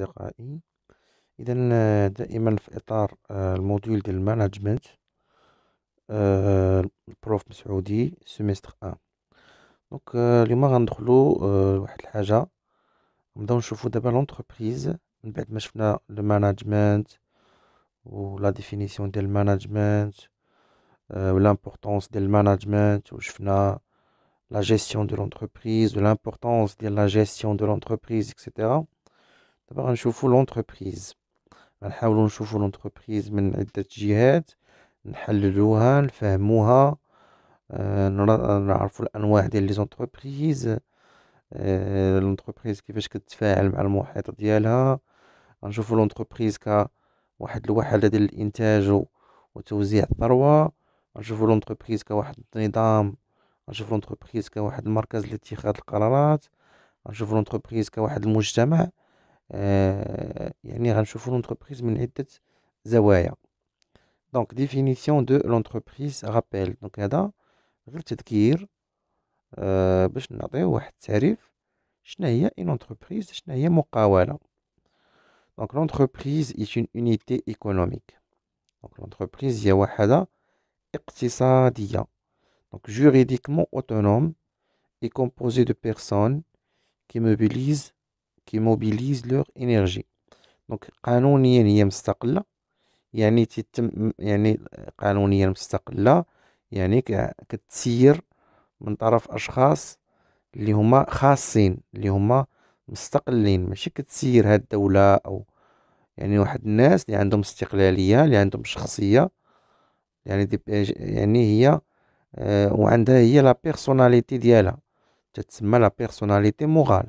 aliquaï. Idem, module de management, Prof. Saudi, semestre 1. Donc, les marins ont lu une chose. de l'entreprise. On a le management ou la définition du management ou l'importance du management. On la gestion de l'entreprise, l'importance de la gestion de l'entreprise, etc. دابا غنشوفو لونتربريز غنحاولو نشوفو لونتربريز من عدة جهات نحللوها نفهموها آه، نعرفو الانواع ديال لي زونتربريز آه، لونتربريز كيفاش كتفاعل مع المحيط ديالها غنشوفو لونتربريز كواحد الوحدة ديال الانتاج وتوزيع الثروة غنشوفو لونتربريز كواحد النظام غنشوفو لونتربريز كواحد المركز لاتخاذ القرارات غنشوفو لونتربريز كواحد المجتمع Euh, il y a une Donc, définition de l'entreprise rappelle. Donc, euh, une entreprise Donc, l'entreprise est une unité économique. Donc, l'entreprise est une unité économique. Donc, juridiquement autonome et composée de personnes qui mobilisent. كي موبيليز لور انرجي دونك قانونيا هي مستقله يعني تتم يعني قانونيا مستقله يعني كتسير من طرف اشخاص اللي هما خاصين اللي هما مستقلين ماشي كتسير هاد الدوله او يعني واحد الناس اللي عندهم استقلاليه اللي عندهم شخصيه يعني دي يعني هي آه وعندها هي لا بيرسوناليتي ديالها تتسمى لا بيرسوناليتي مورال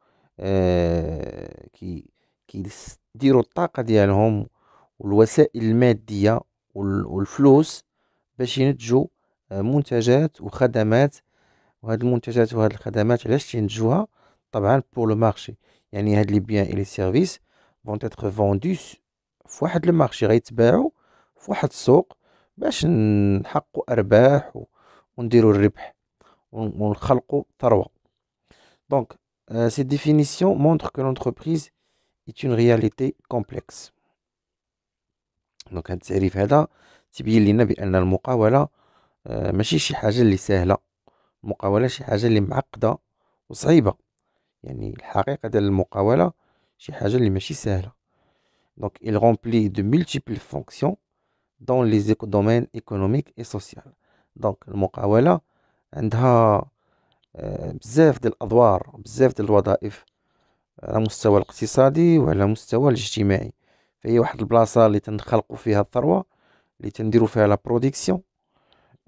آه، كي كيديروا الطاقه ديالهم والوسائل الماديه والفلوس باش ينتجوا آه، منتجات وخدمات وهاد المنتجات وهاد الخدمات علاش تينتجوها طبعا بور لو مارشي يعني هاد لي بيان اي لي سيرفيس فون تيتر فوندوس في واحد مارشي غيتباعوا في واحد السوق باش نحققوا ارباح ونديروا الربح ونخلقوا ثروه دونك Euh, cette définition montre que l'entreprise est une réalité complexe. Donc, un tarif هذا تبين بأن المقاولة ماشي شي حاجة اللي سهلة المقاولة شي حاجة اللي معقدة وصعيبة يعني الحقيقة ديال المقاولة شي حاجة اللي ماشي سهلة Donc, il remplit de multiples fonctions dans les domaines économiques et sociaux. Donc, le mot عندها آه، بزاف ديال الادوار بزاف ديال الوظائف على مستوى الاقتصادي وعلى مستوى الاجتماعي فهي واحد البلاصه اللي تنخلقوا فيها الثروه اللي تنديروا فيها لا برودكسيون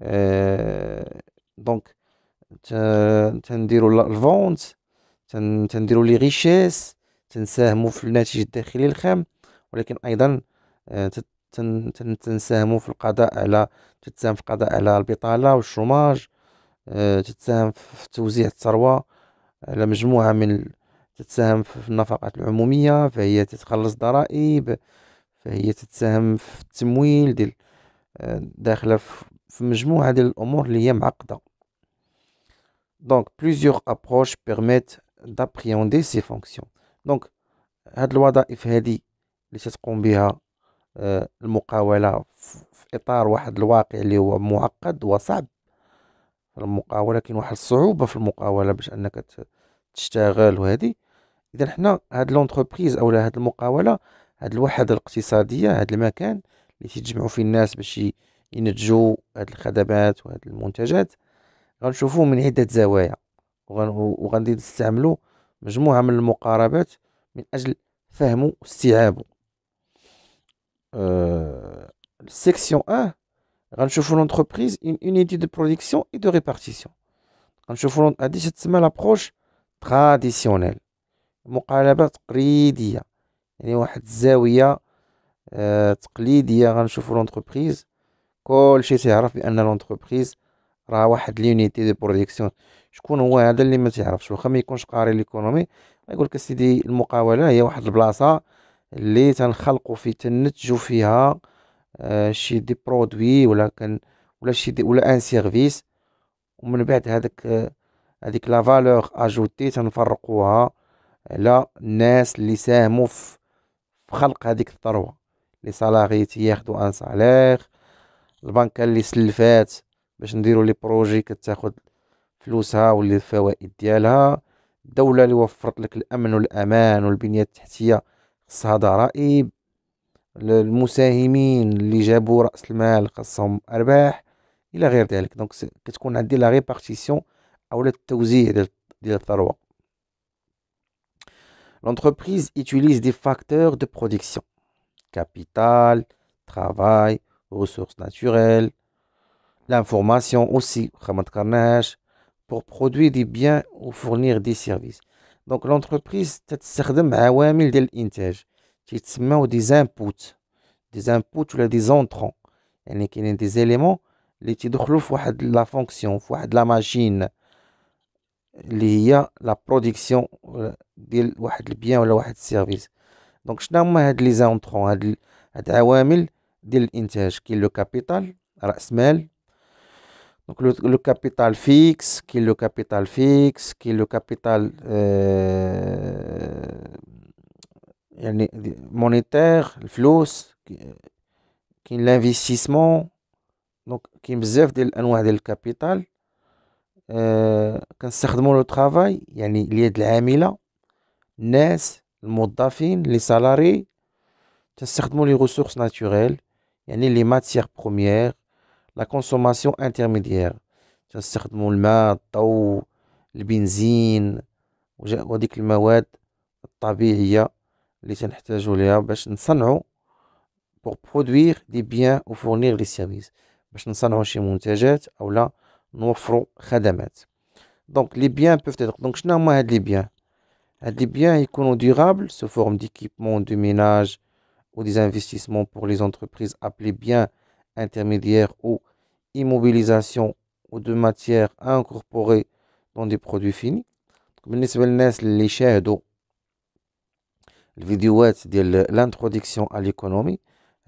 أه دونك تنديروا الفونت تنديروا لي ريشيس تنساهموا في الناتج الداخلي الخام ولكن ايضا آه، تنساهموا في القضاء على تتساهم في القضاء على البطاله والشوماج آه، تتساهم في توزيع الثروة على مجموعة من تتساهم في النفقات العمومية فهي تتخلص ضرائب فهي تتساهم في التمويل ديال آه، داخلة في مجموعة ديال الأمور اللي هي معقدة دونك بليزيوغ ابروش بيرميت دابريوندي سي فونكسيون دونك هاد الوظائف هادي اللي تتقوم بها آه، المقاولة في إطار واحد الواقع اللي هو معقد وصعب المقاوله كاين واحد الصعوبه في المقاوله باش انك تشتغل وهذه اذا حنا هاد لونتربريز اولا هاد المقاوله هاد الوحده الاقتصاديه هاد المكان اللي تيتجمعوا فيه الناس باش ينتجوا هاد الخدمات وهاد المنتجات غنشوفوه من عده زوايا وغادي نستعملوا مجموعه من المقاربات من اجل فهمه واستيعابه أه... السيكسيون 1 أه غنشوفوا لونتربريز اون اونيتي دو برودكسيون اي دو ريبارتيسيون غنشوفوا هادي تسمى لابروش تراديسيونيل مقالبه تقليديه يعني واحد الزاويه آه تقليديه غنشوفوا لونتربريز كلشي تيعرف بان لونتربريز راه واحد لونيتي دو برودكسيون شكون هو هذا اللي ما تيعرفش واخا ما يكونش قاري ليكونومي يقول لك سيدي المقاوله هي واحد البلاصه اللي تنخلقوا في تنتجوا فيها آه آه، شي دي برودوي ولا كان ولا شي دي ولا ان سيرفيس ومن بعد هذاك آه، هذيك لا فالور اجوتي تنفرقوها على الناس اللي ساهموا في خلق هذيك الثروه لي سالاري تياخدو ان سالير البنكه اللي سلفات باش نديرو لي بروجي كتاخد فلوسها واللي الفوائد ديالها الدوله اللي وفرت لك الامن والامان والبنيه التحتيه خصها ضرائب المساهمين اللي جابوا راس المال خاصهم ارباح الى غير ذلك دونك كتكون عندي لا ريبارتيسيون او التوزيع ديال الثروه L'entreprise utilise des facteurs de production, capital, travail, ressources naturelles, l'information aussi, pour produire des biens ou fournir des services. Donc l'entreprise تستخدم عوامل ديال الانتاج تيتسماو دي زانبوت دي زانبوت ولا دي زونترون يعني كاينين دي زيليمون لي تيدخلو فواحد واحد لا فونكسيون في لا ماشين لي هي لا برودكسيون ديال واحد البيان ولا واحد السيرفيس دونك شنو هاد لي زونترون هاد هاد عوامل ديال الانتاج كاين لو كابيتال راس مال دونك لو كابيتال فيكس كاين لو كابيتال فيكس كاين لو كابيتال monétaire, floues, qui l'investissement donc qui besoin de la noie de capital, euh, qu'encerclement le travail, y a les là, naze, le modifin, les salariés, les ressources naturelles, les matières premières, la consommation intermédiaire, le mat, le taux, le benzine, je vous les matières les pour produire des biens ou fournir des services. Nous sommes chez ou nous offrons Donc, les biens peuvent être. Donc, je n'ai pas les biens. Les biens économiques durables, sous forme d'équipements, de ménage ou des investissements pour les entreprises appelés biens intermédiaires ou immobilisations ou de matières incorporées dans des produits finis. comme les chèvres d'eau. الفيديوهات ديال لانتروديكسيون على ليكونومي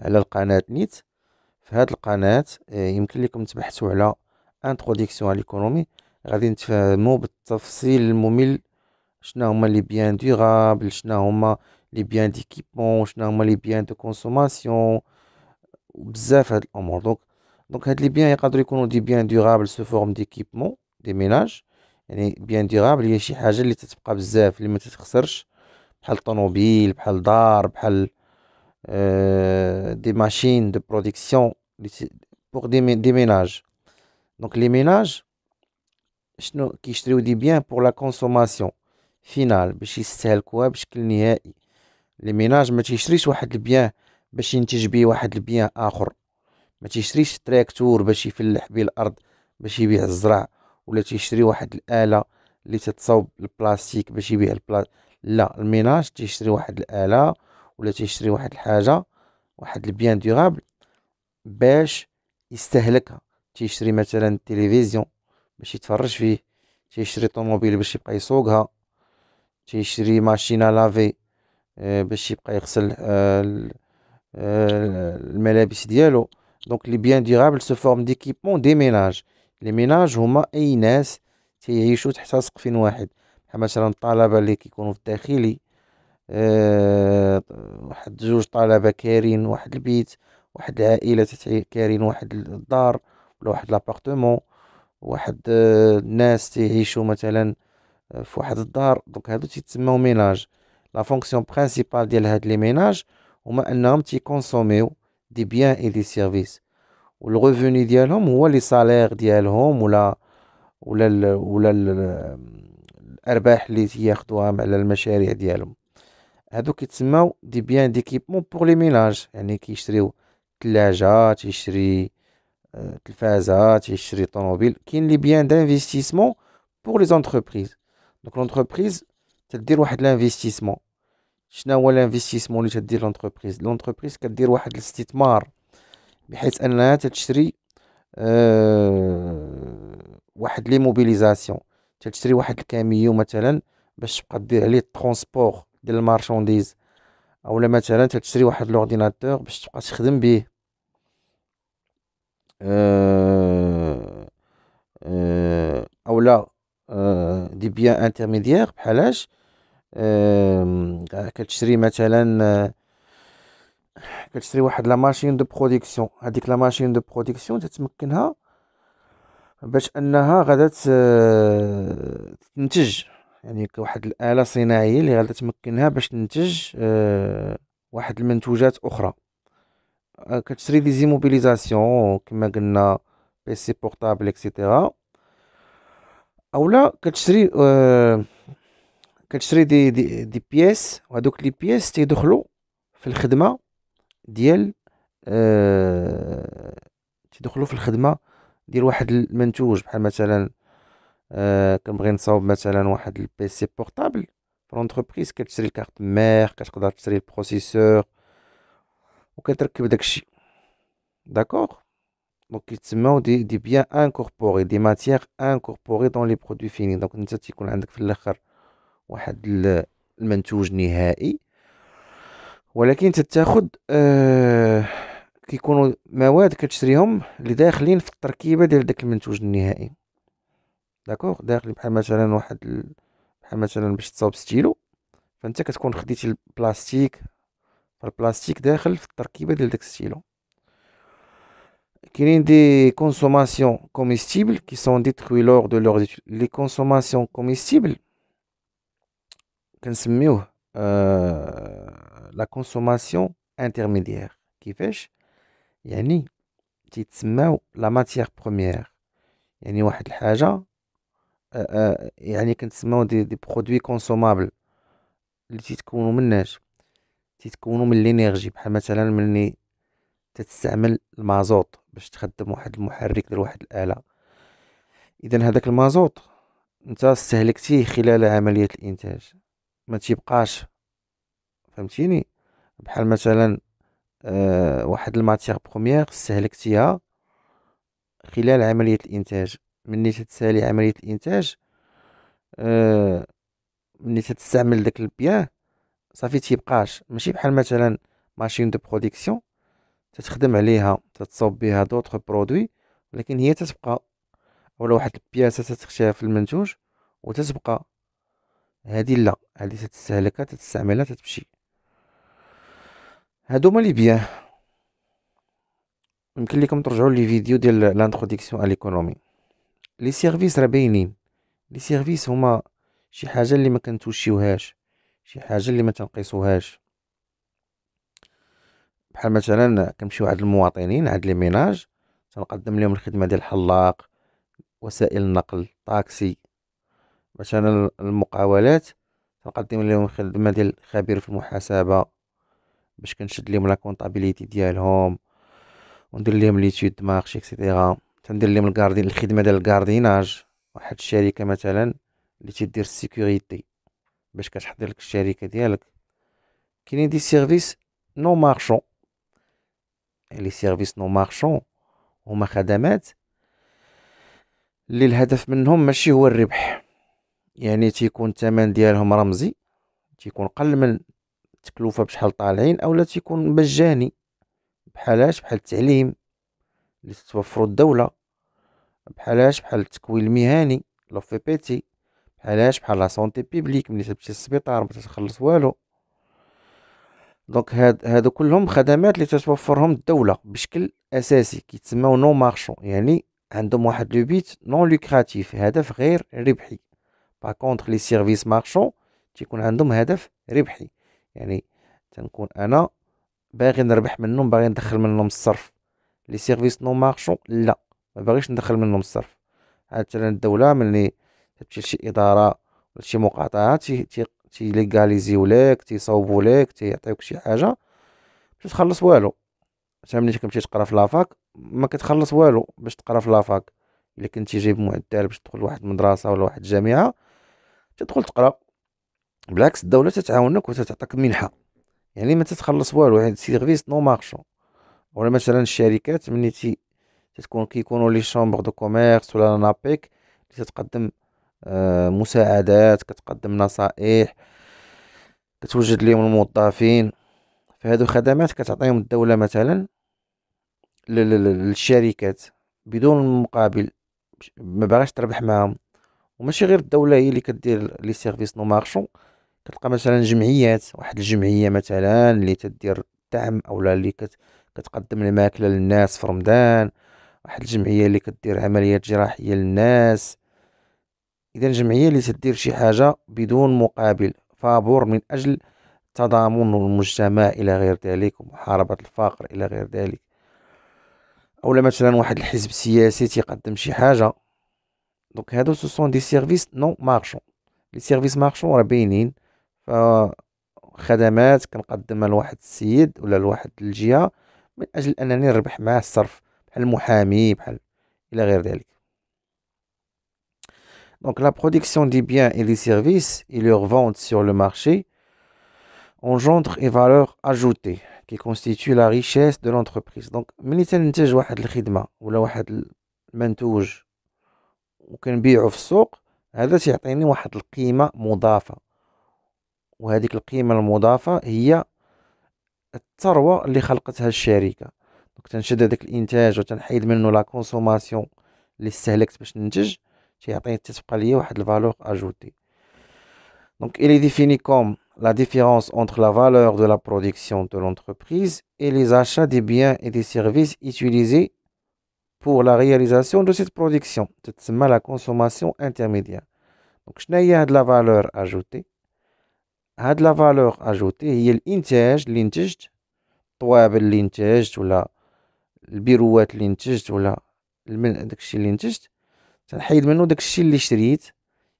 على القناه نيت في هذه القناه آه، يمكن لكم تبحثوا على انتروديكسيون على ليكونومي غادي نتفاهموا بالتفصيل الممل شنو هما لي بيان دوغابل شنو هما لي بيان ديكيبمون شنو هما لي بيان دو كونسوماسيون بزاف هاد الامور دونك دونك هاد لي بيان يقدروا يكونوا دي بيان دورابل سو فورم ديكيبمون دي ميناج يعني بيان دورابل هي شي حاجه اللي تتبقى بزاف اللي ما تتخسرش بحال طوموبيل بحال دار بحال آه، دي ماشين دو برودكسيون بوغ دي des, دي ميناج دونك لي ميناج شنو كيشريو دي بيان بوغ لا كونسوماسيون فينال باش يستهلكوها بشكل نهائي لي ميناج ما تيشريش واحد البيان باش ينتج بيه واحد البيان اخر ما تيشريش تراكتور باش يفلح بيه الارض باش يبيع الزرع ولا تيشري واحد الاله اللي تتصاوب البلاستيك باش يبيع البلاستيك لا الميناج تيشري واحد الآلة ولا تيشري واحد الحاجة واحد البيان ديغابل باش يستهلكها تيشري مثلا التلفزيون باش يتفرج فيه تيشري طوموبيل باش يبقى يسوقها تيشري ماشينة آه، لافي باش يبقى يغسل آه، آه، الملابس ديالو دونك لي بيان ديغابل سو فورم ديكيبمون دي ميناج لي ميناج هما اي ناس تيعيشو تحت سقف واحد مثلا الطلبة اللي كيكونوا في الداخلي أه واحد جوج طلبة كارين واحد البيت واحد العائلة كارين واحد الدار ولا واحد لابارتمون واحد آه، الناس تيعيشو مثلا في واحد الدار دونك هادو تيتسموا ميناج لا فونكسيون برينسيبال ديال هاد لي ميناج هما انهم تيكونسوميو دي بيان اي دي سيرفيس والغوفوني ديالهم هو لي سالير ديالهم ولا ولا ال ولا ال الارباح اللي تياخدوها على المشاريع ديالهم هادو كيتسماو دي بيان ديكيبمون بور لي ميناج يعني كيشريو ثلاجه تيشري آه، تلفازه تيشري طوموبيل كاين لي بيان دانفستيسمون بور لي زونتربريز دونك لونتربريز تدير واحد لانفستيسمون شنو هو لانفستيسمون اللي تدير لونتربريز لونتربريز كدير واحد الاستثمار بحيث انها تتشري أه واحد لي موبيليزاسيون تشري واحد الكاميو مثلا باش تبقى دير عليه الترونسبور ديال المارشونديز اولا مثلا تشري واحد لورديناتور باش تبقى تخدم به آه،, أه اولا أه دي بيان انترميديير بحالاش آه، كتشري مثلا آه، كتشري واحد لا ماشين دو برودكسيون هذيك لا ماشين دو برودكسيون تتمكنها باش انها غادا آه، تنتج يعني واحد الاله صناعيه اللي غادا تمكنها باش تنتج آه، واحد المنتوجات اخرى آه، كتشري دي زيموبيليزاسيون كما قلنا بيسي بورطابل اكسيتيرا اولا كتشري كتشري دي دي, دي بيس وهذوك لي بيس تيدخلوا في الخدمه ديال تيدخلوا في الخدمه دير واحد المنتوج بحال مثلا آه كنبغي نصاوب مثلا واحد البيسي بورتابل فلونتربريز كتشري الكارت مير كتقدر تشري البروسيسور وكتركب داكشي داكوغ دونك كيتسماو دي دي بيان انكوربوري دي ماتيير انكوربوري دون لي برودوي فيني دونك انت تيكون عندك في الاخر واحد المنتوج نهائي ولكن تتاخد آه كيكونوا مواد كتشريهم اللي داخلين في التركيبه ديال داك المنتوج النهائي داكوغ داخل بحال مثلا واحد بحال مثلا باش تصاوب ستيلو فانت كتكون خديتي البلاستيك فالبلاستيك داخل في التركيبه ديال داك ستيلو كاينين دي كونسوماسيون كوميستيبل كي سون ديتروي لور دو لور لي كونسوماسيون كوميستيبل كنسميوه لا كونسوماسيون انترميديير كيفاش يعني تيتسماو لا ماتيير بروميير يعني واحد الحاجه يعني كنتسماو دي دي برودوي كونسومابل اللي تيتكونوا مناش تيتكونوا من لينيرجي بحال مثلا ملي تتستعمل المازوط باش تخدم واحد المحرك ديال واحد الاله اذا هذاك المازوط انت استهلكتيه خلال عمليه الانتاج ما تيبقاش فهمتيني بحال مثلا آه، واحد الماتيغ بروميير استهلكتيها خلال عملية الإنتاج مني تتسالي عملية الإنتاج آه، مني تتستعمل داك البيان صافي تيبقاش ماشي بحال مثلا ماشين دو برودكسيون تتخدم عليها تتصوب بها دوطخ برودوي ولكن هي تتبقى ولا واحد البياسة تتخشاها في المنتوج وتتبقى هادي لا هادي تتستهلكها تتستعملها تتمشي هادو هما لي بيان يمكن لكم ترجعوا لي فيديو ديال لانتروديكسيون ا ليكونومي لي سيرفيس راه باينين لي سيرفيس هما شي حاجه اللي ما كنتوشيوهاش شي حاجه اللي ما تنقيسوهاش بحال مثلا كنمشيو عند المواطنين عند لي ميناج تنقدم لهم الخدمه ديال الحلاق وسائل النقل طاكسي مثلا المقاولات تنقدم لهم الخدمه ديال خبير في المحاسبه باش كنشد لهم لا كونطابيليتي ديالهم وندير لهم ليتود مارشي اكسيتيرا تندير لهم الكاردين الخدمه ديال الكارديناج واحد الشركه مثلا اللي تدير السيكوريتي باش كتحضر لك الشركه ديالك كاينين دي سيرفيس نو مارشون لي سيرفيس نو مارشون هما خدمات اللي الهدف منهم ماشي هو الربح يعني تيكون الثمن ديالهم رمزي تيكون قل من التكلفه بشحال طالعين اولا تيكون مجاني بحالاش بحال التعليم اللي تتوفرو الدوله بحالاش بحال التكوين المهني لو في بي تي بحالاش بحال لا سونتي بيبليك ملي تمشي للسبيطار ما تخلص والو دونك هاد هادو كلهم خدمات اللي تتوفرهم الدوله بشكل اساسي كيتسموا نو مارشون يعني عندهم واحد لو بيت نون لوكراتيف هدف غير ربحي باكونت لي سيرفيس مارشون تيكون عندهم هدف ربحي يعني تنكون انا باغي نربح منهم باغي ندخل منهم الصرف لي سيرفيس نو مارشون لا ما باغيش ندخل منهم الصرف عاد مثلا الدوله ملي تمشي لشي اداره ولا شي مقاطعه تيليغاليزيو لك تيصوبو لك تيعطيوك شي حاجه باش تخلص والو مثلا ملي كنمشي تقرا في لافاك ما كتخلص والو باش تقرا في لافاك الا كنتي جايب معدل باش تدخل لواحد المدرسه ولا واحد الجامعه تدخل تقرا بالعكس الدوله تتعاونك وتتعطيك منحه يعني ما تتخلص والو يعني سيرفيس نو مارشون ولا مثلا الشركات ملي تي تكون كيكونوا لي شومبر دو كوميرس ولا نابيك اللي تتقدم آه مساعدات كتقدم نصائح كتوجد لهم الموظفين فهادو خدمات كتعطيهم الدوله مثلا للشركات بدون مقابل ما باغاش تربح معاهم وماشي غير الدوله هي اللي كدير لي سيرفيس نو مارشون كتلقى مثلا جمعيات واحد الجمعيه مثلا اللي تدير الدعم اولا اللي كت كتقدم الماكله للناس في رمضان واحد الجمعيه اللي كدير عمليات جراحيه للناس اذا جمعيه اللي تدير شي حاجه بدون مقابل فابور من اجل تضامن المجتمع الى غير ذلك ومحاربه الفقر الى غير ذلك اولا مثلا واحد الحزب سياسي تيقدم شي حاجه دونك هادو سو سون دي سيرفيس نو مارشون لي سيرفيس مارشون راه باينين فخدمات كنقدمها لواحد السيد ولا لواحد الجهه من اجل انني نربح معاه الصرف بحال المحامي بحال الى غير ذلك Donc la production des biens et des services et leur vente sur le marché engendre une valeur ajoutée qui constitue la richesse de l'entreprise. Donc ملي تنتج واحد الخدمه ولا واحد المنتوج وكنبيعو في السوق هذا تيعطيني واحد القيمه مضافه وهذيك القيمه المضافه هي الثروه اللي خلقتها الشركه دونك تنشد هذاك الانتاج وتنحيد منه لا كونسوماسيون اللي استهلكت باش ننتج تيعطيني تتبقى ليا واحد الفالور اجوتي Donc, il est défini comme la différence entre la valeur de la production de l'entreprise et les achats des biens et des services utilisés pour la réalisation de cette production. C'est la consommation intermédiaire. Donc, je n'ai de la valeur ajoutée. هاد لا فالور اجوتي هي الانتاج اللي نتجت الطوابل اللي نتجت ولا البيروات اللي نتجت ولا داكشي اللي نتجت تنحيد منه داكشي اللي شريت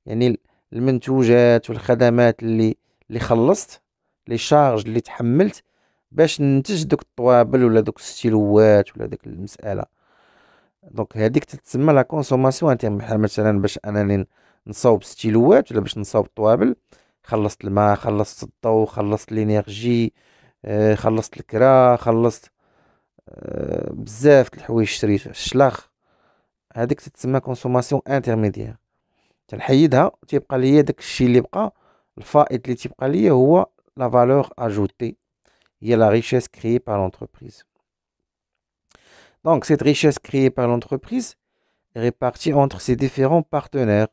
يعني المنتوجات والخدمات اللي اللي خلصت لي شارج اللي تحملت باش ننتج دوك الطوابل ولا دوك الستيلوات ولا ديك المساله دونك هذيك تتسمى لا كونسوماسيون انت يعني مثلا باش انني نصاوب ستيلوات ولا باش نصاوب طوابل خلصت الماء خلصت الضوء خلصت الانرجي خلصت الكرا خلصت بزاف د الحوايج شريت Donc cette richesse créée par l'entreprise est répartie entre ses différents partenaires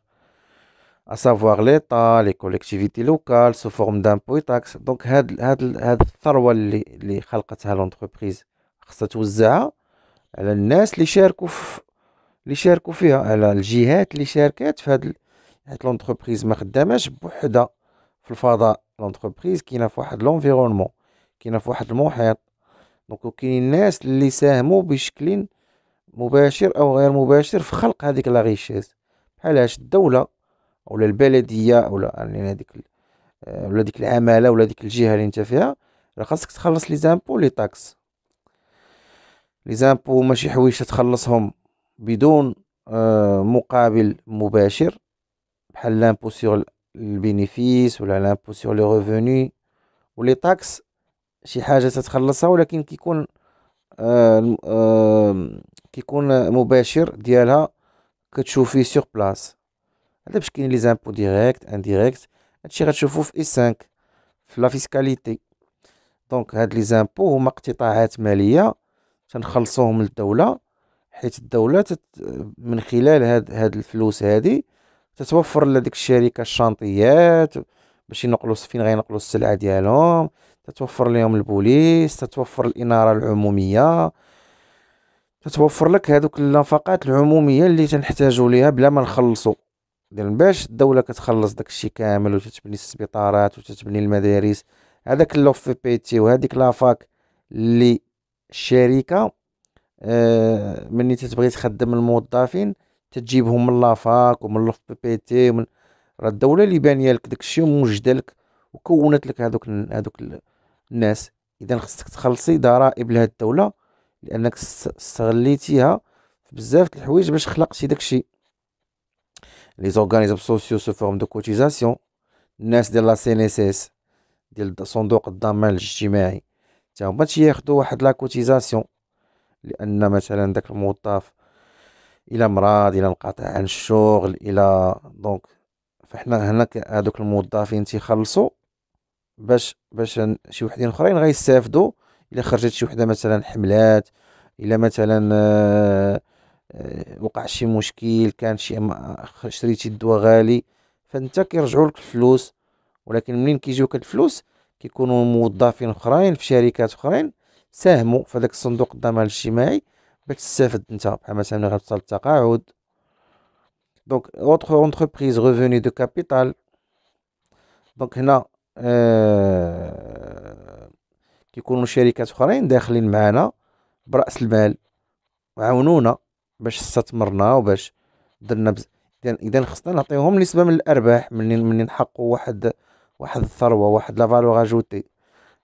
à savoir l'État, les collectivités locales sous forme d'impôts et taxes. Donc هاد هاد الثروة اللي اللي خلقتها لونتربريز خاصها توزعها على الناس اللي شاركوا اللي شاركوا فيها على الجهات اللي شاركات في هاد حيت لونتربريز ما خداماش بوحدها في الفضاء لونتربريز كاينه في واحد لونفيرونمون كاينه في واحد المحيط دونك وكاينين الناس اللي ساهموا بشكل مباشر او غير مباشر في خلق هذيك لا ريشيز بحال الدوله ولا البلديه ولا يعني هذيك آه، ولا ديك العماله ولا ديك الجهه اللي انت فيها راه خاصك تخلص لي زامبو لي تاكس لي زامبو ماشي حوايج تخلصهم بدون آه، مقابل مباشر بحال لامبو سيغ البينيفيس ولا لامبو سيغ لي ريفوني ولي تاكس شي حاجه تتخلصها ولكن كيكون آه، كيكون مباشر ديالها كتشوفيه سيغ بلاص هذا باش كاين لي زامبو ديريكت انديريكت هادشي غتشوفو في اي 5 في لا فيسكاليتي دونك هاد لي زامبو هما اقتطاعات ماليه تنخلصوهم للدوله حيت الدوله تت من خلال هاد هاد الفلوس هادي تتوفر لديك الشركه الشانطيات باش ينقلوا فين غينقلوا السلعه ديالهم تتوفر لهم البوليس تتوفر الاناره العموميه تتوفر لك هذوك النفقات العموميه اللي تنحتاجوا ليها بلا ما نخلصوا ديال باش الدوله كتخلص داكشي كامل وتتبني السبيطارات وتتبني المدارس هذاك لوف في بي تي وهذيك لافاك اللي الشركه آه مني تتبغي تخدم الموظفين تجيبهم من لافاك ومن لوف بي بي تي ومن راه الدوله اللي بانيه لك داكشي وموجده لك وكونت لك هذوك هذوك الناس اذا خصك تخلصي ضرائب لهاد الدوله لانك استغليتيها في بزاف د الحوايج باش خلقتي داكشي les organismes sociaux sous forme de cotisation الناس ديال لا سي ان اس اس ديال صندوق الضمان الاجتماعي حتى هما تياخذوا واحد لا كوتيزاسيون لان مثلا داك الموظف الى مرض الى انقطع عن الشغل الى دونك فحنا هنا هادوك الموظفين تيخلصوا باش باش شي وحدين اخرين غيستافدوا الا خرجت شي وحده مثلا حملات الا مثلا آه وقع شي مشكل كان شي شريتي الدواء غالي فانت كيرجعوا لك الفلوس ولكن منين كيجيوك الفلوس كيكونوا موظفين اخرين في شركات اخرين ساهموا في داك الصندوق الضمان الاجتماعي باش تستافد انت بحال مثلا غتوصل للتقاعد دونك اوتر اونتربريز ريفوني دو كابيتال دونك هنا آه كيكونوا شركات اخرين داخلين معنا براس المال وعاونونا باش استثمرنا وباش درنا بز... اذا خصنا نعطيهم نسبه من الارباح منين منين نحققوا واحد واحد الثروه واحد لا فالور اجوتي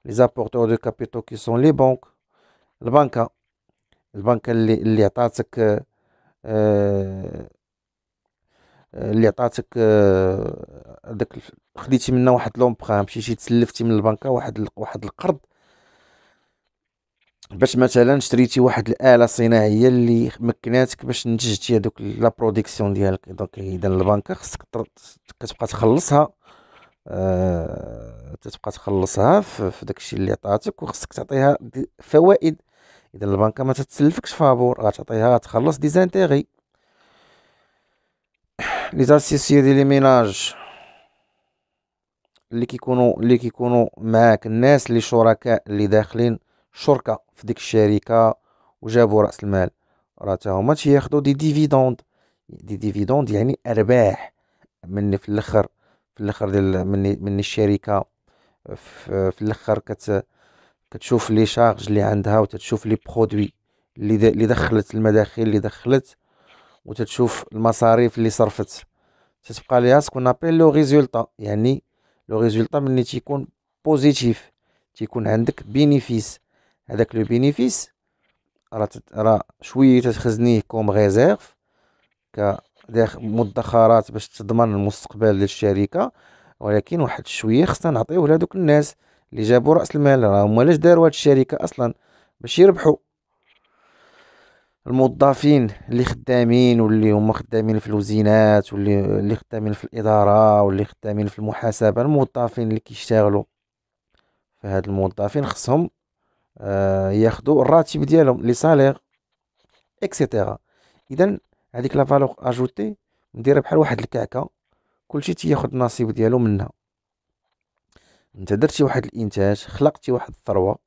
لي زابورتور دو كابيتو كي سون لي بنك البنكه البنكه اللي اللي عطاتك آه، آه، اللي عطاتك داك آه، خديتي منها واحد لومبرا مشيتي تسلفتي من البنكه واحد واحد القرض باش مثلا شريتي واحد الاله صناعيه اللي مكناتك باش نتجتي هذوك لا برودكسيون ديالك دونك اذا البنكه خصك كتبقى تخلصها أه تتبقى تخلصها في داكشي اللي عطاتك وخصك تعطيها فوائد اذا البنكه ما تتسلفكش فابور غتعطيها تخلص دي زانتيغي لي زاسيسي دي لي ميناج اللي كيكونوا اللي كيكونوا معاك الناس اللي شركاء اللي داخلين شركه في ديك الشركه وجابوا راس المال راه تا هما تياخدو دي ديفيدوند دي ديفيدوند يعني ارباح مني في الاخر في الاخر ديال مني مني الشركه في, في الاخر كت كتشوف لي شارج اللي عندها وتتشوف لي برودوي اللي دخلت المداخل اللي دخلت وتتشوف المصاريف اللي صرفت تتبقى ليها سكون ابيل لو ريزولطا يعني لو ريزولطا ملي تيكون بوزيتيف تيكون عندك بينيفيس هذاك لو بينيفيس راه راه شويه تتخزنيه كوم ريزيرف ك مدخرات باش تضمن المستقبل للشركه ولكن واحد شويه خصنا نعطيوه لهذوك الناس اللي جابوا راس المال راه هما علاش داروا هاد الشركه اصلا باش يربحوا الموظفين اللي خدامين واللي هما خدامين في الوزينات واللي اللي خدامين في الاداره واللي خدامين في المحاسبه الموظفين اللي كيشتغلوا فهاد الموظفين خصهم آه، ياخذوا الراتب ديالهم لي سالير اكسيتيرا اذا هذيك لا فالور اجوتي نديرها بحال واحد الكعكه كلشي تياخذ النصيب ديالو منها انت درتي واحد الانتاج خلقتي واحد الثروه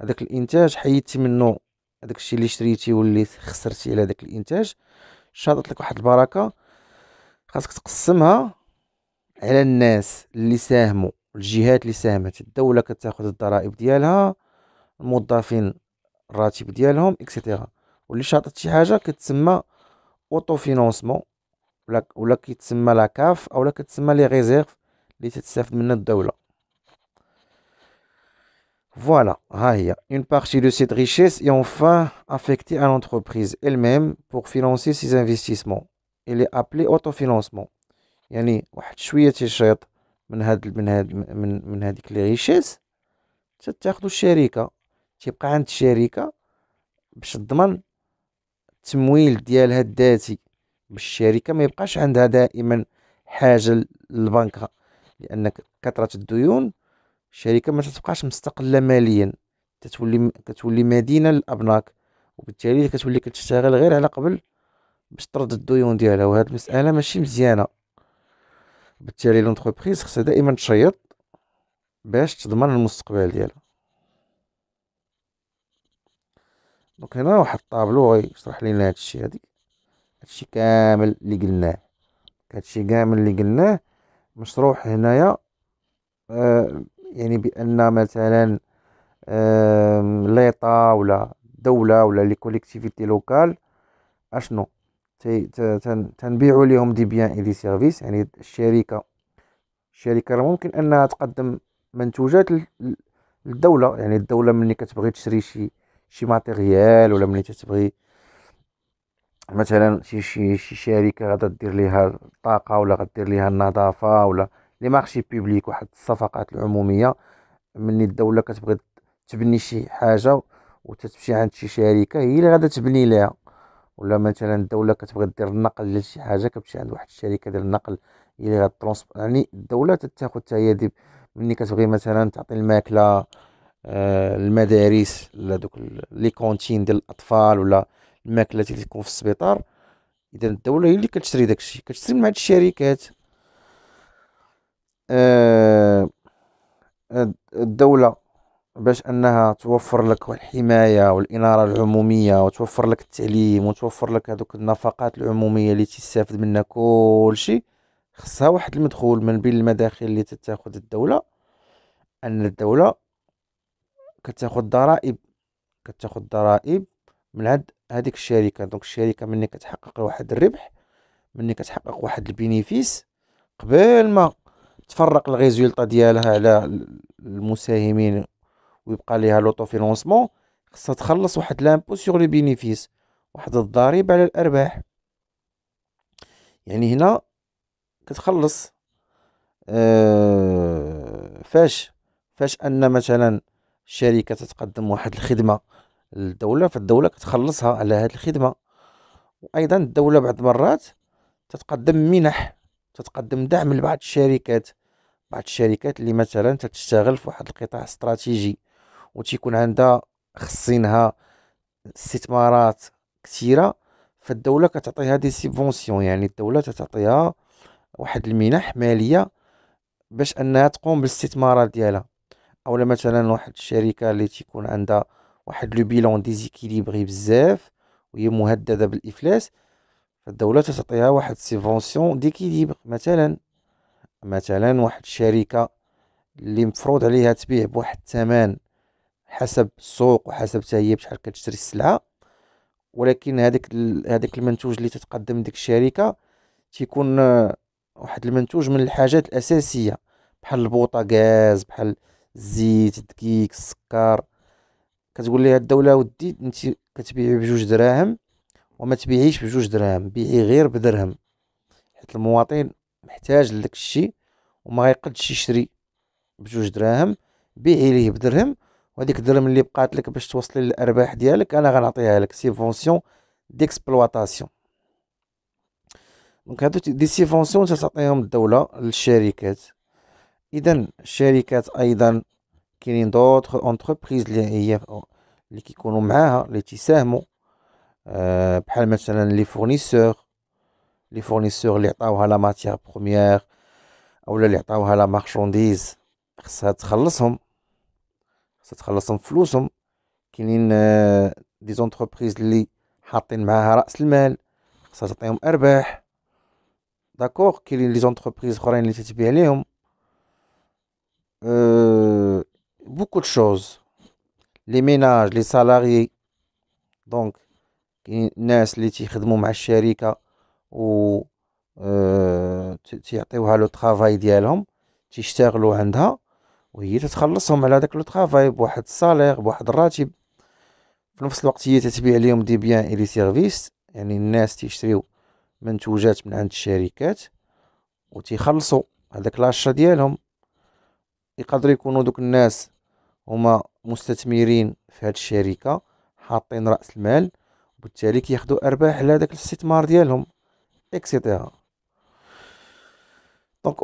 هذاك الانتاج حيدتي منه هذاك الشيء اللي شريتي واللي خسرتي على داك الانتاج شاطت لك واحد البركه خاصك تقسمها على الناس اللي ساهموا الجهات اللي ساهمت الدوله كتاخذ الضرائب ديالها الموظفين الراتب ديالهم اكسيتيرا واللي شاطط شي حاجه كتسمى اوتو فينونسمون ولا ولا كيتسمى لا كاف اولا كتسمى لي ريزيرف اللي تتستافد منها الدوله Voilà, une partie de cette richesse est enfin affectée à l'entreprise elle-même pour financer ses investissements. Il est appelé autofinancement. يعني واحد شويه تيشيط من هاد من هاد من, من هذيك لي ريشيس تتاخذو الشركه تيبقى عند الشركه باش تضمن التمويل ديالها الذاتي باش الشركه ما يبقاش عندها دائما حاجه للبنكه لان كثره الديون الشركه ما تبقاش مستقله ماليا كتولي كتولي مدينه للابناك وبالتالي كتولي كتشتغل غير على قبل باش ترد الديون ديالها وهاد المساله ماشي مزيانه بالتالي لونتربريز خصها دائما تشيط باش تضمن المستقبل ديالها دونك هنا واحد الطابلو غيشرح لينا هادشي هادي هادشي كامل اللي قلناه هادشي كامل اللي قلناه مشروح هنايا آه يعني بان مثلا آه ليطا ولا دوله ولا لي كوليكتيفيتي لوكال اشنو تنبيعوا لهم دي بيان اي دي سيرفيس يعني الشركه الشركه راه ممكن انها تقدم منتوجات للدوله يعني الدوله ملي كتبغي تشري شي شي ماتيريال ولا ملي تتبغي مثلا شي شي شي شركه غادا دير ليها الطاقه ولا غادير ليها النظافه ولا لي مارشي بيبليك واحد الصفقات العموميه ملي الدوله كتبغي تبني شي حاجه وتتمشي عند شي شركه هي اللي غادا تبني ليها ولا مثلا الدوله كتبغي دير النقل لشي حاجه كتمشي عند واحد الشركه ديال النقل هي اللي غاترونسبور يعني الدوله تتاخد حتى هي ملي كتبغي مثلا تعطي الماكله آه، المدارس دوك لي كونتين ديال الاطفال ولا الماكله اللي تكون في السبيطار اذا الدوله هي اللي كتشري داكشي كتشري من هاد الشركات آه، الدوله باش انها توفر لك الحمايه والاناره العموميه وتوفر لك التعليم وتوفر لك هذوك النفقات العموميه اللي تستافد منها كلشي خصها واحد المدخول من بين المداخل اللي تتاخذ الدوله ان الدوله كتاخد ضرائب كتاخد ضرائب من عند هذيك الشركه دونك الشركه ملي كتحقق واحد الربح ملي كتحقق واحد البينيفيس قبل ما تفرق الريزولطا ديالها على المساهمين ويبقى ليها لوطو فيلونسمون خصها تخلص واحد لامبو سيغ لو بينيفيس واحد الضريبه على الارباح يعني هنا كتخلص آه فاش فاش ان مثلا شركه تتقدم واحد الخدمه للدوله فالدوله كتخلصها على هذه الخدمه وايضا الدوله بعض المرات تتقدم منح تتقدم دعم لبعض الشركات بعض الشركات اللي مثلا تتشتغل في واحد القطاع استراتيجي وتيكون عندها خصينها استثمارات كثيره فالدوله كتعطيها دي سيبونسيون يعني الدوله تتعطيها واحد المنح ماليه باش انها تقوم بالاستثمارات ديالها او مثلا واحد الشركه اللي تيكون عندها واحد لو بيلون ديزيكيليبري بزاف وهي مهدده بالافلاس فالدوله تعطيها واحد سيفونسيون ديكيليبر مثلا مثلا واحد الشركه اللي مفروض عليها تبيع بواحد الثمن حسب السوق وحسب حتى هي بشحال كتشري السلعه ولكن هذاك هذاك المنتوج اللي تتقدم ديك الشركه تيكون آه، واحد المنتوج من الحاجات الاساسيه بحال البوطاغاز بحال الزيت الدقيق السكر كتقول ليها الدوله ودي انت كتبيعي بجوج دراهم وما تبيعيش بجوج دراهم بيعي غير بدرهم حيت المواطن محتاج لك الشيء وما غيقدش يشري بجوج دراهم بيعي ليه بدرهم وهذيك الدرهم اللي بقات لك باش توصلي للارباح ديالك انا غنعطيها لك سيفونسيون ديكسبلواتاسيون دونك هادو دي سيفونسيون تعطيهم الدوله للشركات اذا الشركات ايضا كاينين دوطخ اونتربريز لي هي لي كيكونو معاها لي تيساهمو أه بحال مثلا لي فورنيسور لي فورنيسور لي عطاوها لا ماتيغ بروميير اولا لي عطاوها لا مارشونديز خصها تخلصهم خصها تخلصهم فلوسهم كاينين أه دي زونتربريز اللي حاطين معاها راس المال خصها تعطيهم ارباح داكوغ كاينين لي زونتربريز خرين لي تتبيع ليهم أه beaucoup de choses les ménages les salariés دونك كاين الناس اللي تيخدموا مع الشركه و اه تيعطيوها لو طرافاي ديالهم تيشتغلوا عندها وهي تتخلصهم على داك لو طرافاي بواحد السالير بواحد الراتب في نفس الوقت هي تتبيع لهم دي بيان اي لي سيرفيس يعني الناس تيشريو منتوجات من عند الشركات وتيخلصوا هذاك العشره ديالهم يقدر يكونوا دوك الناس Donc au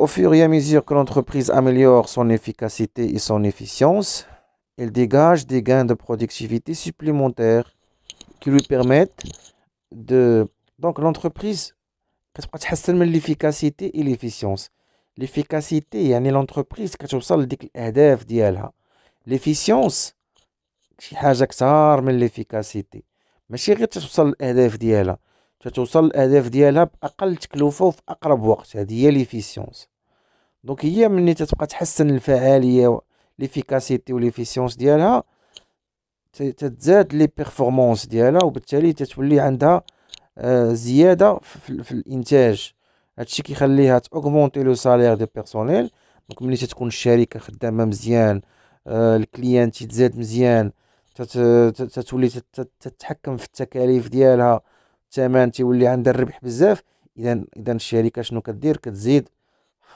fur et à mesure que l'entreprise améliore son efficacité et son efficience, elle dégage des gains de productivité supplémentaires qui lui permettent de... Donc l'entreprise, qu'est-ce l'efficacité et l'efficience. L'efficacité, l'entreprise, c'est ليفيسيونس شي حاجه كثار من ليفيكاسيتي ماشي غير توصل الاهداف ديالها تتوصل الاهداف ديالها باقل تكلفه وفي اقرب وقت هذه هي ليفيسيونس دونك هي ملي تتبقى تحسن الفعاليه ليفيكاسيتي وليفيسيونس ديالها تتزاد لي بيرفورمانس ديالها وبالتالي تتولي عندها آه، زياده في, في الانتاج هادشي كيخليها تاوغمونتي لو سالير دو بيرسونيل دونك ملي تتكون الشركه خدامه مزيان آه، الكليان يتزاد مزيان تتولي تتحكم في التكاليف ديالها الثمن تيولي عندها الربح بزاف اذا اذا الشركه شنو كدير كتزيد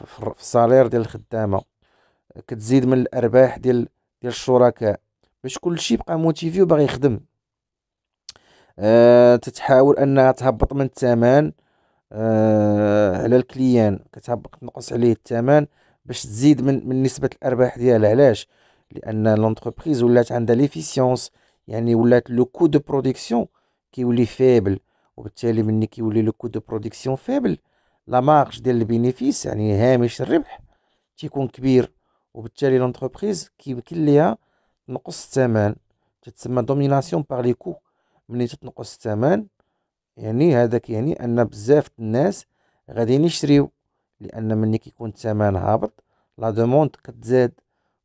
في الصالير ديال الخدامه كتزيد من الارباح ديال ديال الشركاء باش كلشي يبقى موتيفي وباغي يخدم أه تتحاول انها تهبط من الثمن أه على الكليان كتهبط تنقص عليه الثمن باش تزيد من من نسبه الارباح ديالها علاش لان لونتربريز ولات عندها ليفيسيونس يعني ولات لو كو دو برودكسيون كيولي فابل وبالتالي ملي كيولي لو كو دو برودكسيون فابل لا مارج ديال البينيفيس يعني هامش الربح تيكون كبير وبالتالي لونتربريز كيمكن ليها تنقص الثمن تتسمى دوميناسيون بار لي كو ملي تتنقص الثمن يعني هذا كيعني ان بزاف الناس غاديين يشريو لان ملي كيكون الثمن هابط لا دوموند كتزاد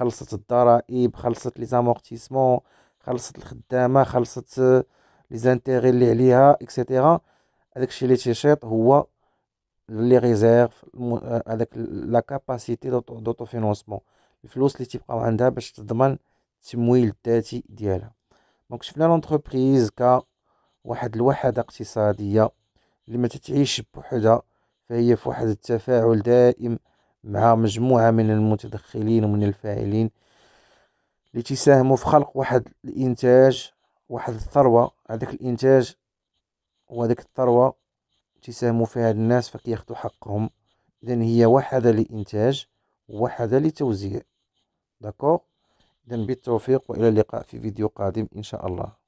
خلصت الضرائب خلصت لي زامورتيسمون خلصت الخدامه خلصت لي آه، زانتيغي اللي عليها اكسيتيرا هذاك الشيء اللي تيشيط هو لي ريزيرف آه، هذاك لا كاباسيتي دوطو فينونسمون الفلوس اللي تيبقاو عندها باش تضمن التمويل الذاتي ديالها دونك شفنا لونتربريز ك واحد الوحده اقتصاديه اللي ما تتعيش بوحدها فهي في واحد التفاعل دائم مع مجموعة من المتدخلين ومن الفاعلين اللي تساهموا في خلق واحد الإنتاج واحد الثروة هذاك الإنتاج وهذاك الثروة تساهموا فيها الناس فكياخدوا حقهم إذا هي واحدة لإنتاج واحدة لتوزيع داكور إذا بالتوفيق وإلى اللقاء في فيديو قادم إن شاء الله